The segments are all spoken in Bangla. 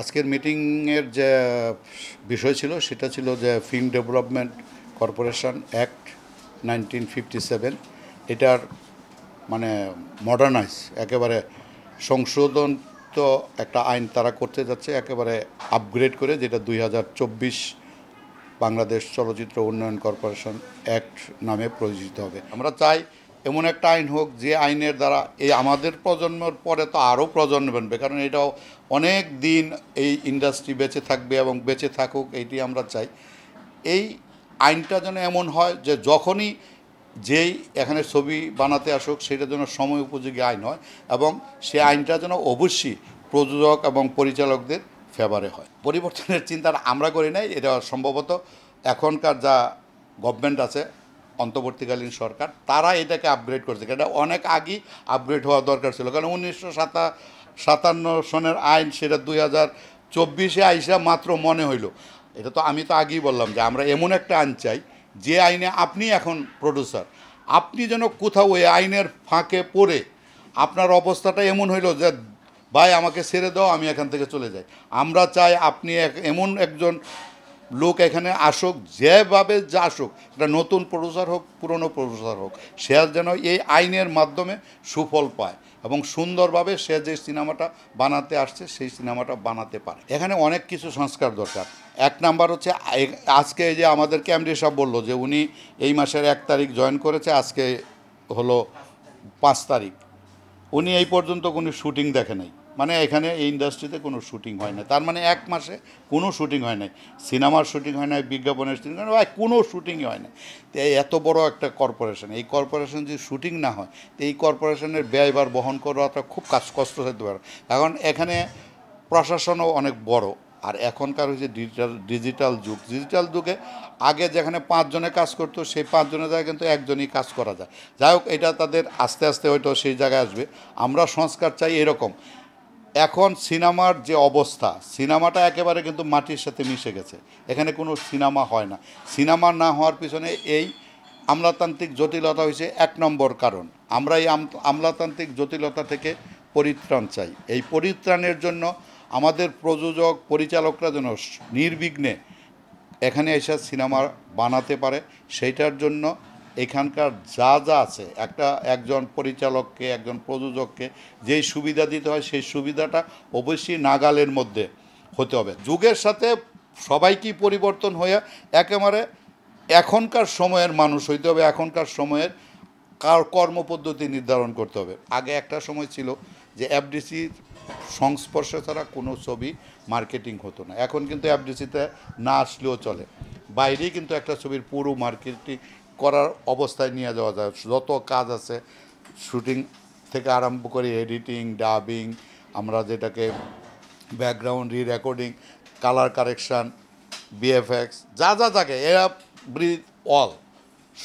আজকের মিটিংয়ের যে বিষয় ছিল সেটা ছিল যে film development corporation act nineteen fifty seven এটার মানে মডার্নাইজ একেবারে সংশোধন তো একটা আইন তারা করতে যাচ্ছে একেবারে আপগ্রেড করে যেটা দুই বাংলাদেশ চলচ্চিত্র উন্নয়ন কর্পোরেশন অ্যাক্ট নামে পরিচিত হবে আমরা চাই এমন একটা আইন হোক যে আইনের দ্বারা এই আমাদের প্রজন্মের পরে তো আরও প্রজন্ম বানবে কারণ এটাও অনেক দিন এই ইন্ডাস্ট্রি বেঁচে থাকবে এবং বেঁচে থাকুক এইটি আমরা চাই এই আইনটা যেন এমন হয় যে যখনই যেই এখানে ছবি বানাতে আসুক সেটা যেন সময় উপযোগী আইন হয় এবং সে আইনটা যেন অবশ্যই প্রযোজক এবং পরিচালকদের ফেভারে হয় পরিবর্তনের চিন্তা আমরা করি নাই এটা সম্ভবত এখনকার যা গভর্নমেন্ট আছে অন্তর্বর্তীকালীন সরকার তারা এটাকে আপগ্রেড করেছে এটা অনেক আগেই আপগ্রেড হওয়া দরকার ছিল কারণ উনিশশো সাতা সাতান্ন সনের আইন সেটা দুই হাজার চব্বিশে আইসা মাত্র মনে হইল এটা তো আমি তো আগেই বললাম যে আমরা এমন একটা আইন চাই যে আইনে আপনি এখন প্রডিউসার আপনি যেন কোথাও ওই আইনের ফাঁকে পড়ে আপনার অবস্থাটা এমন হইলো যে ভাই আমাকে ছেড়ে দাও আমি এখান থেকে চলে যাই আমরা চাই আপনি এমন একজন লোক এখানে আসুক যেভাবে যা আসুক এটা নতুন প্রফেসর হোক পুরনো প্রফেসর হোক সে যেন এই আইনের মাধ্যমে সুফল পায় এবং সুন্দরভাবে সে যে সিনেমাটা বানাতে আসছে সেই সিনেমাটা বানাতে পারে এখানে অনেক কিছু সংস্কার দরকার এক নাম্বার হচ্ছে আজকে যে আমাদের ক্যামডি সাহেব বললো যে উনি এই মাসের এক তারিখ জয়েন করেছে আজকে হলো পাঁচ তারিখ উনি এই পর্যন্ত কোনো শুটিং দেখে নাই মানে এখানে এই ইন্ডাস্ট্রিতে কোনো শুটিং হয় না তার মানে এক মাসে কোনো শুটিং হয় নাই সিনেমার শুটিং হয় না বিজ্ঞাপনের শুটিং হয় না কোনো শুটিংই হয় না তো এত বড় একটা কর্পোরেশন এই কর্পোরেশন যদি শুটিং না হয় তো এই কর্পোরেশনের ব্যয়বার বহন করাটা খুব কাজ কষ্ট হতে পারে এখন এখানে প্রশাসনও অনেক বড় আর এখনকার হচ্ছে ডিজিটাল ডিজিটাল যুগ ডিজিটাল যুগে আগে যেখানে পাঁচজনে কাজ করতো সেই পাঁচজনের জায়গায় কিন্তু একজনই কাজ করা যায় যাই হোক এটা তাদের আস্তে আস্তে হয়তো সেই জায়গায় আসবে আমরা সংস্কার চাই এরকম এখন সিনেমার যে অবস্থা সিনেমাটা একেবারে কিন্তু মাটির সাথে মিশে গেছে এখানে কোনো সিনেমা হয় না সিনেমা না হওয়ার পিছনে এই আমলাতান্ত্রিক জটিলতা হয়েছে এক নম্বর কারণ আমরা এই আমলাতান্ত্রিক জটিলতা থেকে পরিত্রাণ চাই এই পরিত্রাণের জন্য আমাদের প্রযোজক পরিচালকরা যেন নির্বিঘ্নে এখানে এসে সিনেমা বানাতে পারে সেইটার জন্য এখানকার যা যা আছে একটা একজন পরিচালককে একজন প্রযোজককে যেই সুবিধা দিতে হয় সেই সুবিধাটা অবশ্যই নাগালের মধ্যে হতে হবে যুগের সাথে সবাইকেই পরিবর্তন হয়ে একেবারে এখনকার সময়ের মানুষ হইতে হবে এখনকার সময়ের কার কর্মপদ্ধতি নির্ধারণ করতে হবে আগে একটা সময় ছিল যে এফডিসির সংস্পর্শ ছাড়া কোনো ছবি মার্কেটিং হতো না এখন কিন্তু এফডিসিতে না আসলেও চলে বাইরেই কিন্তু একটা ছবির পুরো মার্কেটিং করার অবস্থায় নিয়ে যাওয়া যায় যত কাজ আছে শুটিং থেকে আরম্ভ করে এডিটিং ডাবিং আমরা যেটাকে ব্যাকগ্রাউন্ড রি রেকর্ডিং কালার কারেকশান বিএফএক্স যা যা থাকে এরা ব্রিথ অল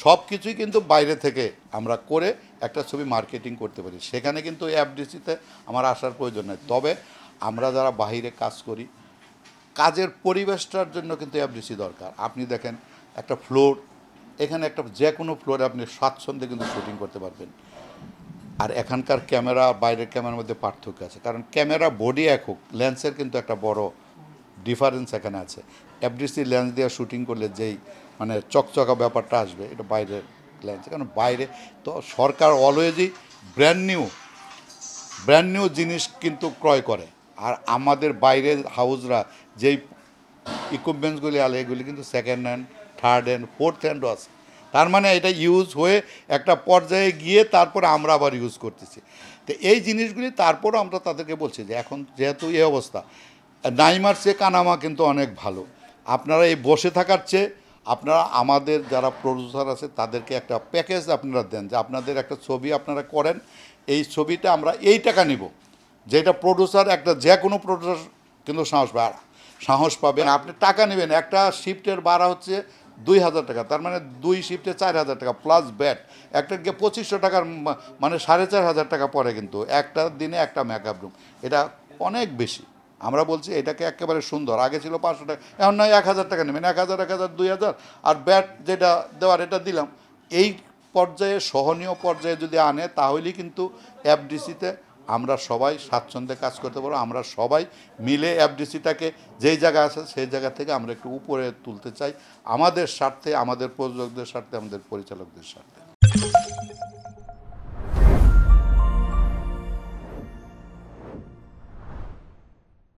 সব কিছুই কিন্তু বাইরে থেকে আমরা করে একটা ছবি মার্কেটিং করতে পারি সেখানে কিন্তু অ্যাপডিসিতে আমার আসার প্রয়োজন নেই তবে আমরা যারা বাহিরে কাজ করি কাজের পরিবেশটার জন্য কিন্তু অ্যাপডিসি দরকার আপনি দেখেন একটা ফ্লোর এখানে একটা যে কোনো ফ্লোরে আপনি স্বাচ্ছন্দ্যে কিন্তু শুটিং করতে পারবেন আর এখানকার ক্যামেরা বাইরের ক্যামেরার মধ্যে পার্থক্য আছে কারণ ক্যামেরা বডি এক হোক লেন্সের কিন্তু একটা বড় ডিফারেন্স এখানে আছে এফডিসি লেন্স দিয়ে শুটিং করলে যেই মানে চকচকা ব্যাপারটা আসবে এটা বাইরের লেন্স কারণ বাইরে তো সরকার অলওয়েজই ব্র্যান্ড নিউ ব্র্যান্ড নিউ জিনিস কিন্তু ক্রয় করে আর আমাদের বাইরের হাউসরা যেই ইকুইপমেন্টসগুলি আলে এগুলি কিন্তু second hand third hand fourth hand আছে তার মানে এটা ইউজ হয়ে একটা পর্যায়ে গিয়ে তারপর আমরা আবার ইউজ করতেছি তো এই জিনিসগুলি তারপরও আমরা তাদেরকে বলছি যে এখন যেহেতু এই অবস্থা নাইমার চেয়ে কানামা কিন্তু অনেক ভালো আপনারা এই বসে থাকার চেয়ে আপনারা আমাদের যারা প্রডিউসার আছে তাদেরকে একটা প্যাকেজ আপনারা দেন যে আপনাদের একটা ছবি আপনারা করেন এই ছবিটা আমরা এই টাকা নিব যেটা প্রডিউসার একটা যে কোনো প্রডিউসার কিন্তু সাহস পায় সাহস পাবেন মানে আপনি টাকা নেবেন একটা শিফটের ভাড়া হচ্ছে দুই হাজার টাকা তার মানে দুই শিফটে চার হাজার টাকা প্লাস ব্যাট একটা গিয়ে পঁচিশশো টাকার মানে সাড়ে চার হাজার টাকা পরে কিন্তু একটা দিনে একটা মেকআপ রুম এটা অনেক বেশি আমরা বলছি এটাকে একেবারে সুন্দর আগে ছিল পাঁচশো টাকা এখন নয় এক হাজার টাকা নেবেন এক হাজার এক হাজার দুই হাজার আর ব্যাট যেটা দেওয়ার এটা দিলাম এই পর্যায়ে সহনীয় পর্যায়ে যদি আনে তাহলেই কিন্তু এফডিসিতে আমরা সবাই স্বাচ্ছন্দ্যে কাজ করতে পারবো আমরা সবাই মিলে এফডিসিটাকে যেই জায়গা আছে সেই জায়গা থেকে আমরা একটু উপরে তুলতে চাই আমাদের স্বার্থে আমাদের প্রযোজকদের স্বার্থে আমাদের পরিচালকদের স্বার্থে